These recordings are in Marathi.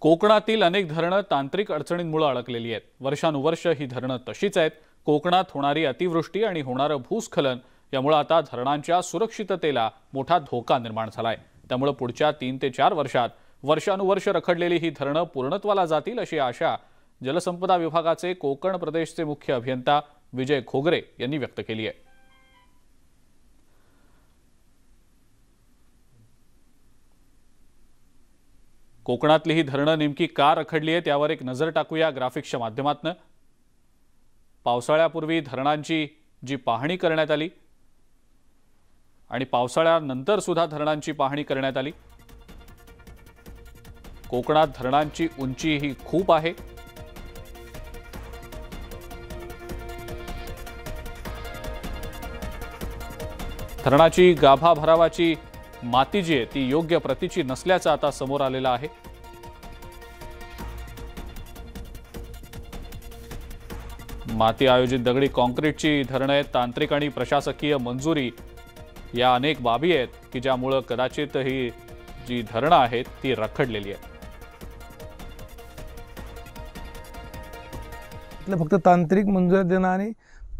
कोकणातील अनेक धरणं तांत्रिक अडचणींमुळे अडकलेली आहेत वर्षानुवर्ष ही धरणं तशीच आहेत कोकणात होणारी अतिवृष्टी आणि होणारं भूस्खलन यामुळे आता धरणांच्या सुरक्षिततेला मोठा धोका निर्माण झाला आहे त्यामुळे पुढच्या तीन ते चार वर्षात वर्षानुवर्ष रखडलेली ही धरणं पूर्णत्वाला जातील अशी आशा जलसंपदा विभागाचे कोकण प्रदेशचे मुख्य अभियंता विजय खोगरे यांनी व्यक्त केली आहे कोकणातली ही धरणं नेमकी का रखडली आहेत यावर एक नजर टाकूया ग्राफिक्सच्या माध्यमातनं पावसाळ्यापूर्वी धरणांची जी पाहणी करण्यात आली आणि पावसाळ्यानंतर सुद्धा धरणांची पाहणी करण्यात आली कोकणात धरणांची उंची ही खूप आहे धरणाची गाभा भरावाची माती जी आहे ती योग्य प्रतीची नसल्याचं आता समोर आलेलं आहे माती आयोजित दगडी कॉन्क्रीटची धरणं आहेत तांत्रिक आणि प्रशासकीय मंजुरी या अनेक बाबी आहेत की ज्यामुळं कदाचित ही जी धरणं आहेत ती रखडलेली आहेत फक्त तांत्रिक मंजुरी देणं आणि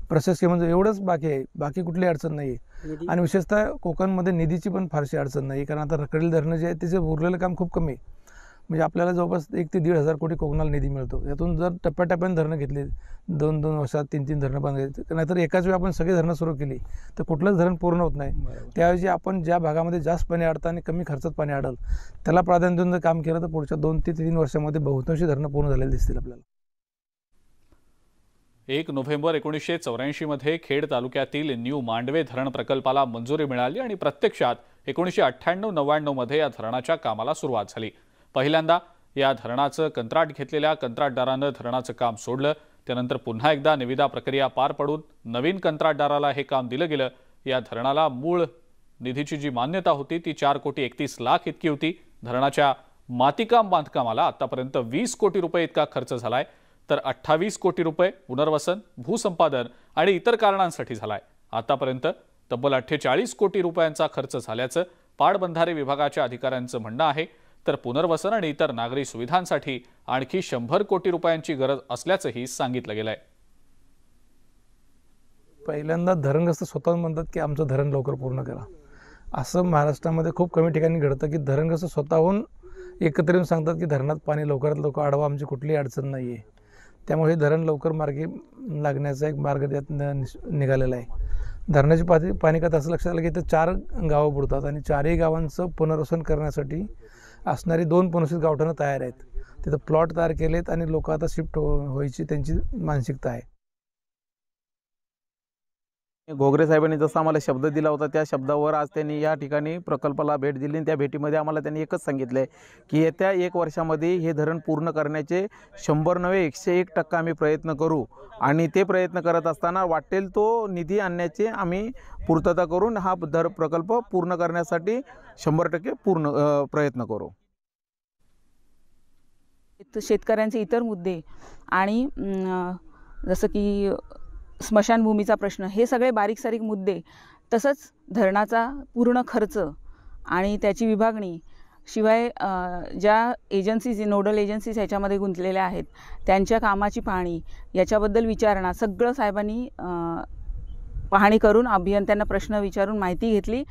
प्रशासकीय मंजुरी एवढंच बाकी आहे बाकी कुठली अडचण नाही आहे आणि विशेषतः कोकणमध्ये निधीची पण फारशी अडचण नाही कारण आता रखडील धरणं जे आहे त्याचे उरलेलं काम खूप कमी आहे म्हणजे आपल्याला जवळपास एक ते दीड हजार कोटी कोकणाला निधी मिळतो यातून जर टप्प्याटप्प्याने धरणं घेतली दोन दोन वर्षात तीन तीन धरणं बांधायची नाहीतर एकाच वेळी आपण सगळी धरणं सुरू केली तर कुठलंच धरण पूर्ण होत नाही त्याऐवजी आपण ज्या भागामध्ये जास्त पाणी अडतं आणि कमी खर्चात पाणी अडल त्याला प्राधान्य देऊन जर काम केलं तर पुढच्या दोन ते तीन वर्षामध्ये बहुतांशी धरणं पूर्ण झालेली दिसतील आपल्याला एक नोव्हेंबर एकोणीसशे चौऱ्याऐंशीमध्ये खेड तालुक्यातील न्यू मांडवे धरण प्रकल्पाला मंजुरी मिळाली आणि प्रत्यक्षात एकोणीसशे अठ्ठ्याण्णव नव्याण्णवमध्ये या धरणाच्या कामाला सुरुवात झाली पहिल्यांदा या धरणाचं कंत्राट घेतलेल्या कंत्राटदारानं धरणाचं काम सोडलं त्यानंतर पुन्हा एकदा निविदा प्रक्रिया पार पडून नवीन कंत्राटदाराला हे काम दिलं गेलं या धरणाला मूळ निधीची जी मान्यता होती ती चार कोटी एकतीस लाख इतकी होती धरणाच्या मातीकाम बांधकामाला आतापर्यंत वीस कोटी रुपये इतका खर्च झालाय तर अठ्ठावीस कोटी रुपये पुनर्वसन भूसंपादन आणि इतर कारणांसाठी झाला आहे आतापर्यंत तब्बल अठ्ठेचाळीस कोटी रुपयांचा खर्च झाल्याचं पाडबंधारे विभागाच्या अधिकाऱ्यांचं म्हणणं आहे तर पुनर्वसन आणि इतर नागरी सुविधांसाठी आणखी शंभर कोटी रुपयांची गरज असल्याचंही सांगितलं गेलं पहिल्यांदा धरणग्रस्त स्वतः म्हणतात की आमचं धरण लवकर पूर्ण करा असं महाराष्ट्रामध्ये खूप कमी ठिकाणी घडतं की धरणग्रस्त स्वतःहून एकत्र येऊन सांगतात की धरणात पाणी लवकरात लवकर आडवा आमची कुठलीही अडचण नाही आहे त्यामुळे धरण लवकर मार्गी लागण्याचा एक मार्ग त्यात निघालेला आहे धरणाची पाणी पाणी कथा असं लक्षात आलं की इथं चार गावं बुडतात आणि चारही गावांचं पुनर्वसन करण्यासाठी असणारी दोन पुनर्सित गावठाणं तयार आहेत तिथं प्लॉट तयार केलेत आणि लोक आता शिफ्ट हो व्हायची त्यांची मानसिकता आहे घोगरे साहेबांनी जसा आम्हाला शब्द दिला होता त्या शब्दावर आज त्यांनी या ठिकाणी प्रकल्पाला भेट दिली आणि त्या भेटीमध्ये आम्हाला त्यांनी एकच सांगितलं आहे की येत्या एक वर्षामध्ये हे धरण पूर्ण करण्याचे शंभर नवे एकशे एक टक्का आम्ही प्रयत्न करू आणि ते प्रयत्न करत असताना वाटेल तो निधी आणण्याचे आम्ही पूर्तता करून हा धर प्रकल्प पूर्ण करण्यासाठी शंभर टक्के पूर्ण प्रयत्न करू शेतकऱ्यांचे इतर मुद्दे आणि जसं की स्मशानभूमीचा प्रश्न हे सगळे बारीक सारीक मुद्दे तसंच धरणाचा पूर्ण खर्च आणि त्याची विभागणी शिवाय ज्या एजन्सीज नोडल एजन्सीज ह्याच्यामध्ये गुंतलेल्या आहेत त्यांच्या कामाची पाहणी याच्याबद्दल विचारणा सगळं साहेबांनी पाहणी करून अभियंत्यांना प्रश्न विचारून माहिती घेतली